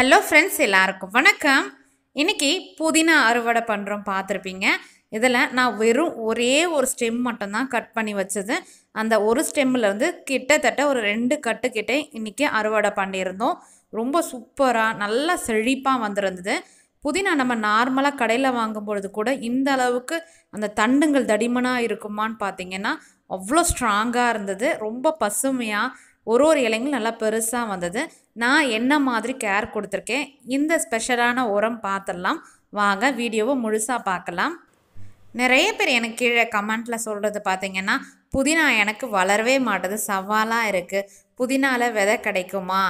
hello friends எல்லாருக்கும் வணக்கம் இன்றைக்கி புதினா அறுவடை பண்ணுறோம் பார்த்துருப்பீங்க இதில் நான் வெறும் ஒரே ஒரு ஸ்டெம் மட்டும்தான் கட் பண்ணி வச்சது அந்த ஒரு ஸ்டெம்மிலேருந்து கிட்டத்தட்ட ஒரு ரெண்டு கட்டுக்கிட்டே இன்றைக்கி அறுவடை பண்ணியிருந்தோம் ரொம்ப சூப்பராக நல்லா செழிப்பாக வந்திருந்தது புதினா நம்ம நார்மலாக கடையில் வாங்கும் பொழுது கூட இந்த அளவுக்கு அந்த தண்டுங்கள் தடிமனாக இருக்குமான்னு பார்த்தீங்கன்னா அவ்வளோ ஸ்ட்ராங்காக இருந்தது ரொம்ப பசுமையாக ஒரு ஒரு இலைங்களும் நல்லா பெருசாக வந்தது நான் என்ன மாதிரி கேர் கொடுத்துருக்கேன் இந்த ஸ்பெஷலான உரம் பார்த்துடலாம் வாங்க வீடியோவை முழுசாக பார்க்கலாம் நிறைய பேர் எனக்கு கீழே கமெண்ட்டில் சொல்கிறது பார்த்திங்கன்னா புதினா எனக்கு வளரவே மாட்டேது சவாலாக இருக்குது புதினாவில் விதை கிடைக்குமா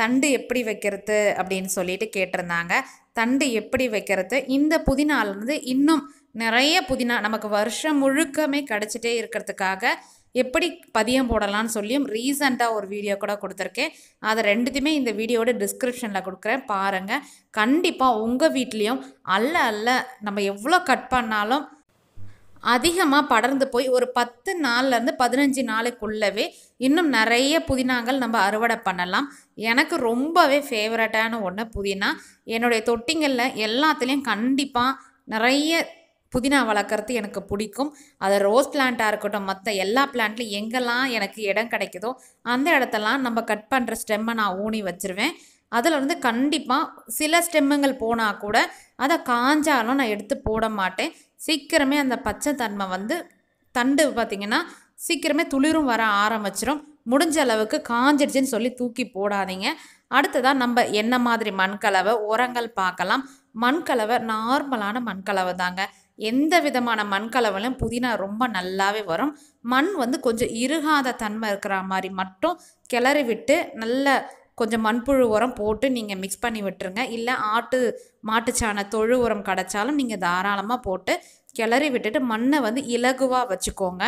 தண்டு எப்படி வைக்கிறது அப்படின்னு சொல்லிட்டு கேட்டிருந்தாங்க தண்டு எப்படி வைக்கிறது இந்த புதினாலேருந்து இன்னும் நிறைய புதினா நமக்கு வருஷம் முழுக்கமே கிடச்சிட்டே இருக்கிறதுக்காக எப்படி பதியம் போடலாம்னு சொல்லியும் ரீசெண்டாக ஒரு வீடியோ கூட கொடுத்துருக்கேன் அதை ரெண்டுத்தையுமே இந்த வீடியோட டிஸ்கிரிப்ஷனில் கொடுக்குறேன் பாருங்கள் கண்டிப்பாக உங்கள் வீட்லேயும் அல்ல அல்ல நம்ம எவ்வளோ கட் பண்ணாலும் அதிகமாக படர்ந்து போய் ஒரு பத்து நாள்லேருந்து பதினஞ்சு நாளைக்குள்ளவே இன்னும் நிறைய புதினாங்கள் நம்ம அறுவடை பண்ணலாம் எனக்கு ரொம்பவே ஃபேவரட்டான ஒன்று புதினா என்னுடைய தொட்டிங்களில் எல்லாத்துலேயும் கண்டிப்பாக நிறைய புதினா வளர்க்குறது எனக்கு பிடிக்கும் அது ரோஸ் பிளான்ட்டாக இருக்கட்டும் மற்ற எல்லா பிளான்ட்லையும் எங்கெல்லாம் எனக்கு இடம் கிடைக்குதோ அந்த இடத்தெல்லாம் நம்ம கட் பண்ணுற ஸ்டெம்மை நான் ஊனி வச்சுருவேன் அதில் வந்து கண்டிப்பாக சில ஸ்டெம்முங்கள் போனால் கூட அதை காஞ்சாலும் நான் எடுத்து போட மாட்டேன் சீக்கிரமே அந்த பச்சை தன்மை வந்து தண்டு பார்த்திங்கன்னா சீக்கிரமே துளிரும் வர ஆரம்பிச்சிடும் முடிஞ்ச அளவுக்கு காஞ்சிடுச்சின்னு சொல்லி தூக்கி போடாதீங்க அடுத்ததாக நம்ம என்ன மாதிரி மண்கலவை உரங்கள் பார்க்கலாம் மண்கலவை நார்மலான மண்கலவை தாங்க எந்த விதமான மண் கலவலும் புதினா ரொம்ப நல்லாவே வரும் மண் வந்து கொஞ்சம் இறுகாத தன்மை இருக்கிற மாதிரி மட்டும் கிளறி விட்டு நல்ல கொஞ்சம் மண்புழு உரம் போட்டு நீங்கள் மிக்ஸ் பண்ணி விட்டுருங்க இல்லை ஆட்டு மாட்டுச்சாண தொழு உரம் கிடச்சாலும் நீங்கள் தாராளமாக போட்டு கிளறி விட்டுட்டு மண்ணை வந்து இலகுவாக வச்சுக்கோங்க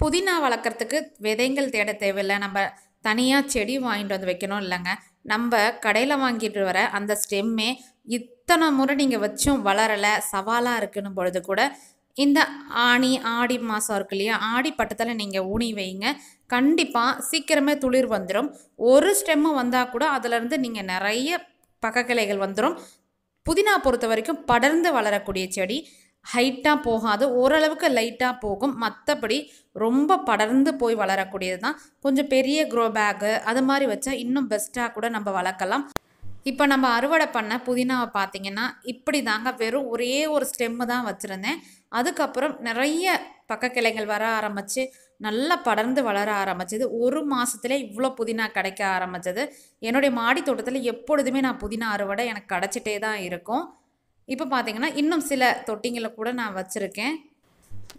புதினா வளர்க்குறதுக்கு விதைகள் தேட தேவையில்லை நம்ம தனியாக செடி வாங்கிட்டு வந்து வைக்கணும் இல்லைங்க நம்ம கடையில் வாங்கிட்டு வர அந்த ஸ்டெம்மே இத்தனை முறை நீங்கள் வச்சும் வளரலை சவாலாக இருக்குன்னு பொழுது கூட இந்த ஆணி ஆடி மாதம் இருக்கு இல்லையா ஆடி பட்டத்தில் நீங்கள் ஊனி வைங்க கண்டிப்பாக சீக்கிரமே துளிர் வந்துடும் ஒரு ஸ்டெம்மு வந்தால் கூட அதிலருந்து நீங்கள் நிறைய பக்கக்கிளைகள் வந்துடும் புதினா பொறுத்த வரைக்கும் படர்ந்து வளரக்கூடிய செடி ஹைட்டாக போகாது ஓரளவுக்கு லைட்டாக போகும் மற்றபடி ரொம்ப படர்ந்து போய் வளரக்கூடியது தான் கொஞ்சம் பெரிய க்ரோ பேக்கு அது மாதிரி வச்சா இன்னும் பெஸ்ட்டாக கூட நம்ம வளர்க்கலாம் இப்போ நம்ம அறுவடை பண்ண புதினாவை பார்த்தீங்கன்னா இப்படி தாங்க வெறும் ஒரே ஒரு ஸ்டெம்மு தான் வச்சுருந்தேன் அதுக்கப்புறம் நிறைய பக்க வர ஆரம்பித்து நல்லா படர்ந்து வளர ஆரம்பிச்சது ஒரு மாதத்துல இவ்வளோ புதினா கிடைக்க ஆரம்பித்தது என்னுடைய மாடி தோட்டத்தில் எப்பொழுதுமே நான் புதினா அறுவடை எனக்கு கிடச்சிட்டே தான் இருக்கும் இப்போ பார்த்தீங்கன்னா இன்னும் சில தொட்டிங்களை கூட நான் வச்சுருக்கேன்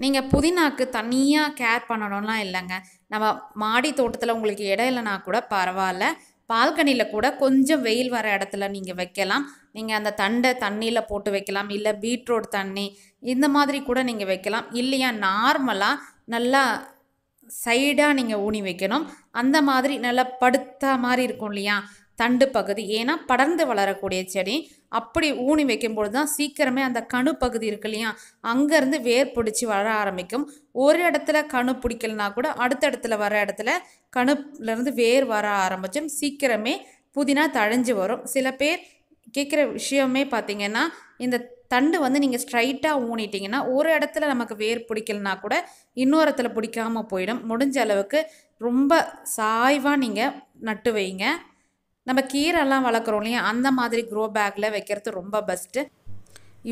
நீங்கள் புதினாக்கு தனியாக கேர் பண்ணணும்லாம் இல்லைங்க நம்ம மாடி தோட்டத்தில் உங்களுக்கு இடம் இல்லைனா கூட பரவாயில்ல பால்கனியில் கூட கொஞ்சம் வெயில் வர இடத்துல நீங்கள் வைக்கலாம் நீங்கள் அந்த தண்டை தண்ணியில் போட்டு வைக்கலாம் இல்லை பீட்ரூட் தண்ணி இந்த மாதிரி கூட நீங்கள் வைக்கலாம் இல்லையா நார்மலாக நல்லா சைடாக நீங்கள் ஊனி வைக்கணும் அந்த மாதிரி நல்லா படுத்த மாதிரி இருக்கும் இல்லையா தண்டு பகுதி ஏன்னா படர்ந்து வளரக்கூடிய செடி அப்படி ஊனி வைக்கும்பொழுது தான் சீக்கிரமே அந்த கணு பகுதி இருக்கு இல்லையா அங்கேருந்து வேர் பிடிச்சி வளர ஆரம்பிக்கும் ஒரு இடத்துல கணு பிடிக்கலனா கூட அடுத்த இடத்துல வர இடத்துல கணுலேருந்து வேர் வர ஆரம்பிச்சும் சீக்கிரமே புதினா தழைஞ்சு வரும் சில பேர் கேட்குற விஷயமே பார்த்திங்கன்னா இந்த தண்டு வந்து நீங்கள் ஸ்ட்ரைட்டாக ஊனிட்டிங்கன்னா ஒரு இடத்துல நமக்கு வேர் பிடிக்கலனா கூட இன்னொரு இடத்துல பிடிக்காமல் போயிடும் முடிஞ்ச அளவுக்கு ரொம்ப சாய்வாக நீங்கள் நட்டு வைங்க நம்ம கீரைலாம் வளர்க்குறோம் இல்லையா அந்த மாதிரி க்ரோ பேக்கில் வைக்கிறது ரொம்ப பெஸ்ட்டு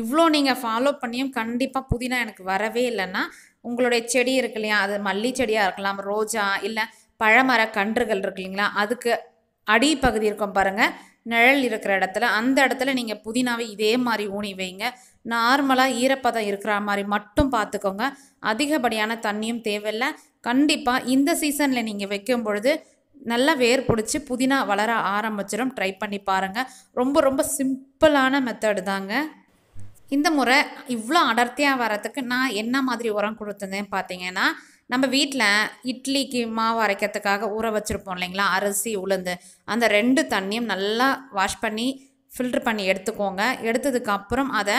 இவ்வளோ நீங்கள் ஃபாலோ பண்ணியும் கண்டிப்பாக புதினா எனக்கு வரவே இல்லைன்னா உங்களுடைய செடி இருக்கு இல்லையா அது மல்லி செடியாக இருக்கலாம் ரோஜா இல்லை பழமர கன்றுகள் இருக்கு இல்லைங்களா அதுக்கு அடிப்பகுதி இருக்கும் பாருங்கள் நிழல் இருக்கிற இடத்துல அந்த இடத்துல நீங்கள் புதினாவை இதே மாதிரி ஊனி வைங்க நார்மலாக ஈரப்பதம் இருக்கிற மாதிரி மட்டும் பார்த்துக்கோங்க அதிகப்படியான தண்ணியும் தேவையில்லை கண்டிப்பாக இந்த சீசனில் நீங்கள் வைக்கும் பொழுது நல்லா வேர் பிடிச்சி புதினா வளர ஆரம்பிச்சிடும் ட்ரை பண்ணி பாருங்கள் ரொம்ப ரொம்ப சிம்பிளான மெத்தடு தாங்க இந்த முறை இவ்வளோ அடர்த்தியாக வரத்துக்கு நான் என்ன மாதிரி உரம் கொடுத்துருந்தேன் பார்த்தீங்கன்னா நம்ம வீட்டில் இட்லிக்கு மாவு அரைக்கிறதுக்காக ஊற வச்சுருப்போம் இல்லைங்களா அரிசி உளுந்து அந்த ரெண்டு தண்ணியும் நல்லா வாஷ் பண்ணி ஃபில்ட்ரு பண்ணி எடுத்துக்கோங்க எடுத்ததுக்கப்புறம் அதை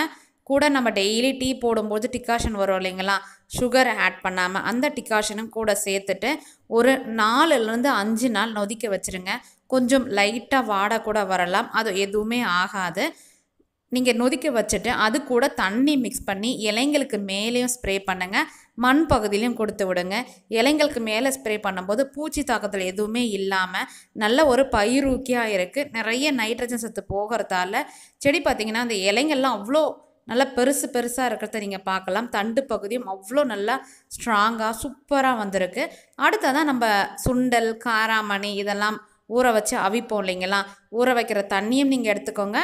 கூட நம்ம டெய்லி டீ போடும்போது டிகாஷன் வரும் இல்லைங்களா சுகர் ஆட் பண்ணாமல் அந்த டிகாஷனும் கூட சேர்த்துட்டு ஒரு நாலுலேருந்து அஞ்சு நாள் நொதிக்க வச்சுருங்க கொஞ்சம் லைட்டாக வாடக்கூட கூட வரலாம் அது எதுவுமே ஆகாது நீங்கள் நொதிக்க வச்சுட்டு அது கூட தண்ணி மிக்ஸ் பண்ணி இலைங்களுக்கு மேலேயும் ஸ்ப்ரே பண்ணுங்கள் மண் பகுதியிலையும் கொடுத்து விடுங்க இலைங்களுக்கு மேலே ஸ்ப்ரே பண்ணும்போது பூச்சி தாக்கத்தில் எதுவுமே இல்லாமல் நல்ல ஒரு பயிரூக்கியாக இருக்குது நிறைய நைட்ரஜன் சத்து போகிறதால செடி பார்த்திங்கன்னா அந்த இலைங்கள்லாம் அவ்வளோ நல்லா பெருசு பெருசாக இருக்கிறத நீங்கள் பார்க்கலாம் தண்டு பகுதியும் அவ்வளோ நல்லா ஸ்ட்ராங்காக சூப்பராக வந்திருக்கு அடுத்ததான் நம்ம சுண்டல் காராமணி இதெல்லாம் ஊற வச்சு அவிப்போம் இல்லைங்களா ஊற வைக்கிற தண்ணியும் நீங்கள் எடுத்துக்கோங்க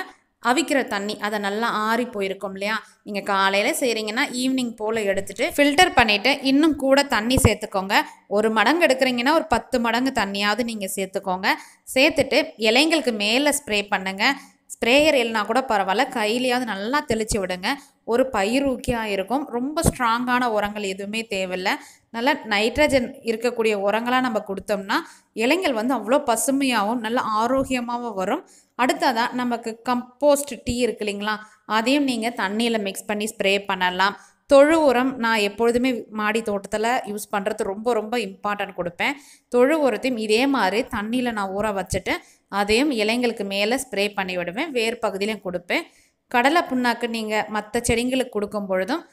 அவிக்கிற தண்ணி அதை நல்லா ஆறி போயிருக்கும் இல்லையா நீங்கள் காலையில் செய்கிறீங்கன்னா ஈவினிங் போல் எடுத்துகிட்டு ஃபில்டர் பண்ணிவிட்டு இன்னும் கூட தண்ணி சேர்த்துக்கோங்க ஒரு மடங்கு எடுக்கிறீங்கன்னா ஒரு பத்து மடங்கு தண்ணியாவது நீங்கள் சேர்த்துக்கோங்க சேர்த்துட்டு இலைங்களுக்கு மேலே ஸ்ப்ரே பண்ணுங்கள் ஸ்ப்ரேயர் இல்லைனா கூட பரவாயில்ல கையிலையாவது நல்லா தெளித்து விடுங்க ஒரு பயிரூக்கியாக இருக்கும் ரொம்ப ஸ்ட்ராங்கான உரங்கள் எதுவுமே தேவையில்லை நல்ல நைட்ரஜன் இருக்கக்கூடிய உரங்களாக நம்ம கொடுத்தோம்னா இலைகள் வந்து அவ்வளோ பசுமையாகவும் நல்ல ஆரோக்கியமாகவும் வரும் அடுத்ததாக நமக்கு கம்போஸ்ட் டீ இருக்கு இல்லைங்களா அதையும் நீங்கள் தண்ணியில் மிக்ஸ் பண்ணி ஸ்ப்ரே பண்ணலாம் தொழு உரம் நான் எப்பொழுதுமே மாடி தோட்டத்தில் யூஸ் பண்ணுறது ரொம்ப ரொம்ப இம்பார்ட்டன்ட் கொடுப்பேன் தொழு உரத்தையும் இதே மாதிரி தண்ணியில் நான் ஊற வச்சுட்டு அதையும் இலைங்களுக்கு மேலே ஸ்ப்ரே பண்ணி விடுவேன் வேர் பகுதியிலையும் கொடுப்பேன் கடலை புண்ணாக்கு நீங்கள் மற்ற செடிங்களுக்கு கொடுக்கும் பொழுதும்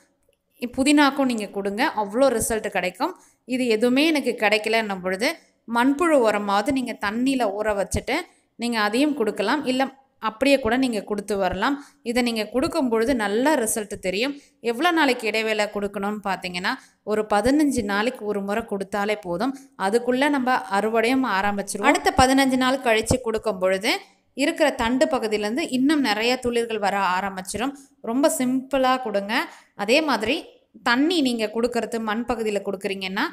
புதினாக்கும் நீங்கள் கொடுங்க அவ்வளோ ரிசல்ட் கிடைக்கும் இது எதுவுமே எனக்கு கிடைக்கலன்னும் பொழுது மண்புழு உரமாவது நீங்கள் தண்ணியில் ஊற வச்சுட்டு நீங்கள் அதையும் கொடுக்கலாம் இல்லை அப்படியே கூட நீங்கள் கொடுத்து வரலாம் இதை நீங்கள் கொடுக்கும் பொழுது நல்ல ரிசல்ட் தெரியும் எவ்வளோ நாளைக்கு இடைவேளை கொடுக்கணும்னு பார்த்தீங்கன்னா ஒரு பதினஞ்சு நாளைக்கு ஒரு முறை கொடுத்தாலே போதும் அதுக்குள்ளே நம்ம அறுவடையும் ஆரம்பிச்சிடும் அடுத்த பதினஞ்சு நாள் கழித்து கொடுக்கும் பொழுது இருக்கிற தண்டு பகுதியிலேருந்து இன்னும் நிறைய துளிர்கள் வர ஆரம்பிச்சிடும் ரொம்ப சிம்பிளாக கொடுங்க அதே மாதிரி தண்ணி நீங்கள் கொடுக்கறது மண் பகுதியில் கொடுக்குறீங்கன்னா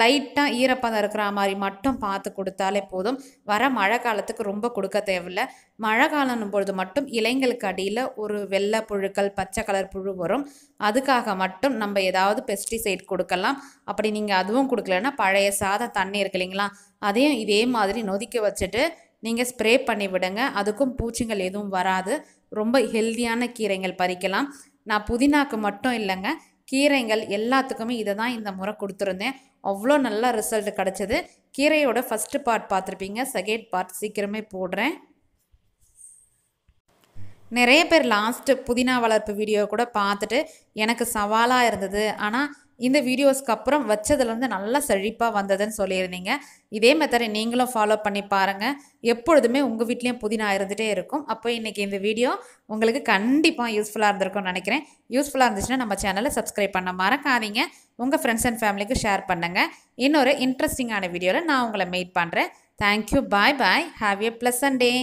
லைட்டாக ஈரப்பதம் இருக்கிற மாதிரி மட்டும் பார்த்து கொடுத்தாலே போதும் வர மழை காலத்துக்கு ரொம்ப கொடுக்க தேவையில்லை மழை காலம் பொழுது மட்டும் இலைங்களுக்கு அடியில் ஒரு வெள்ளை புழுக்கள் பச்சை கலர் புழு வரும் அதுக்காக மட்டும் நம்ம ஏதாவது பெஸ்டிசைட் கொடுக்கலாம் அப்படி நீங்கள் அதுவும் கொடுக்கலன்னா பழைய சாதம் தண்ணி இருக்கு இல்லைங்களா அதையும் இதே மாதிரி நொதிக்க வச்சுட்டு நீங்கள் ஸ்ப்ரே பண்ணி விடுங்க அதுக்கும் பூச்சிகள் எதுவும் வராது ரொம்ப ஹெல்த்தியான கீரைகள் பறிக்கலாம் நான் புதினாக்கு மட்டும் இல்லைங்க கீரைகள் எல்லாத்துக்குமே இதை தான் இந்த முறை கொடுத்துருந்தேன் அவ்வளோ நல்ல ரிசல்ட் கிடச்சிது கீரையோட ஃபஸ்ட்டு பார்ட் பார்த்துருப்பீங்க செகண்ட் பார்ட் சீக்கிரமே போடுறேன் நிறைய பேர் லாஸ்ட்டு புதினா வளர்ப்பு வீடியோ கூட பார்த்துட்டு எனக்கு சவாலாக இருந்தது ஆனால் இந்த வீடியோஸ்க்கு அப்புறம் வச்சதுலேருந்து நல்லா செழிப்பாக வந்ததுன்னு சொல்லியிருந்தீங்க இதே மெத்தடை நீங்களும் ஃபாலோ பண்ணி பாருங்கள் எப்பொழுதுமே உங்கள் வீட்லேயும் புதினா இருந்துகிட்டே இருக்கும் அப்போ இன்றைக்கி இந்த வீடியோ உங்களுக்கு கண்டிப்பாக யூஸ்ஃபுல்லாக இருந்திருக்கும்னு நினைக்கிறேன் யூஸ்ஃபுல்லாக இருந்துச்சுன்னா நம்ம சேனலை சப்ஸ்கிரைப் பண்ண மறக்காதீங்க உங்கள் ஃப்ரெண்ட்ஸ் அண்ட் ஃபேமிலிக்கு ஷேர் பண்ணுங்கள் இன்னொரு இன்ட்ரெஸ்டிங்கான வீடியோவில் நான் உங்களை மீட் பண்ணுறேன் thank you bye bye have a and day